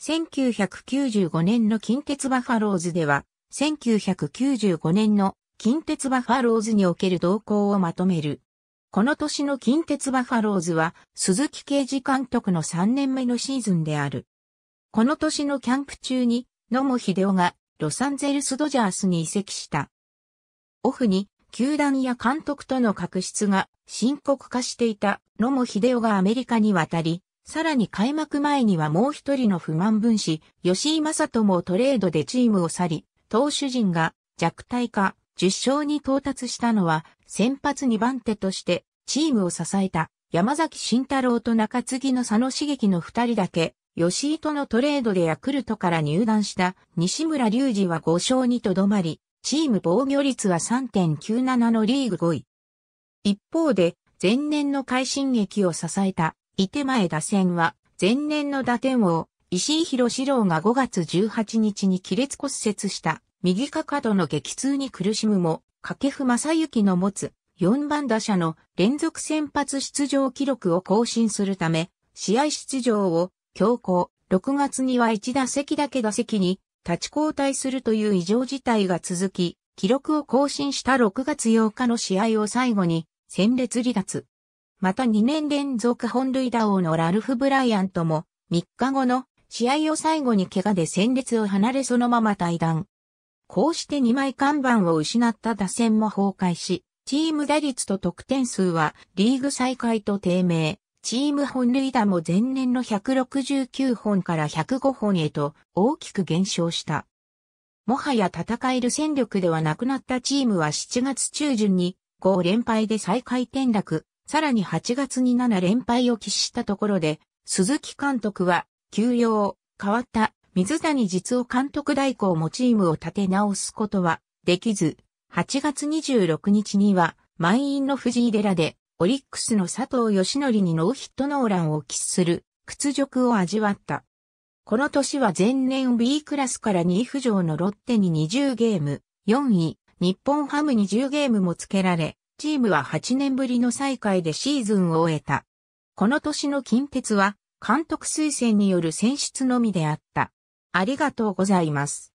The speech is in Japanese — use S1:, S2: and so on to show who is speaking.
S1: 1995年の近鉄バファローズでは、1995年の近鉄バファローズにおける動向をまとめる。この年の近鉄バファローズは、鈴木啓治監督の3年目のシーズンである。この年のキャンプ中に、野茂秀夫がロサンゼルスドジャースに移籍した。オフに、球団や監督との確執が深刻化していた野茂秀夫がアメリカに渡り、さらに開幕前にはもう一人の不満分子、吉井正人もトレードでチームを去り、投手陣が弱体化、10勝に到達したのは、先発2番手としてチームを支えた山崎慎太郎と中継ぎの佐野茂樹の2人だけ、吉井とのトレードでヤクルトから入団した西村隆二は5勝にとどまり、チーム防御率は3.97のリーグ5位。一方で、前年の快進撃を支えた伊手前打線は、前年の打点王、石井博志郎が5月18日に亀裂骨折した右かかとの激痛に苦しむも、掛布正幸の持つ4番打者の連続先発出場記録を更新するため、試合出場を強行、6月には1打席だけ打席に立ち交代するという異常事態が続き、記録を更新した6月8日の試合を最後に戦列離脱。また2年連続本塁打王のラルフ・ブライアントも3日後の試合を最後に怪我で戦列を離れそのまま退団。こうして2枚看板を失った打線も崩壊し、チーム打率と得点数はリーグ再開と低迷。チーム本塁打も前年の169本から105本へと大きく減少した。もはや戦える戦力ではなくなったチームは7月中旬に5連敗で再開転落、さらに8月に7連敗を喫したところで、鈴木監督は、休養、変わった水谷実夫監督代行もチームを立て直すことはできず、8月26日には満員の藤井寺でオリックスの佐藤義則にノーヒットノーランを喫する屈辱を味わった。この年は前年 B クラスから2位浮上のロッテに20ゲーム、4位、日本ハムに10ゲームもつけられ、チームは8年ぶりの再開でシーズンを終えた。この年の近鉄は監督推薦による選出のみであった。ありがとうございます。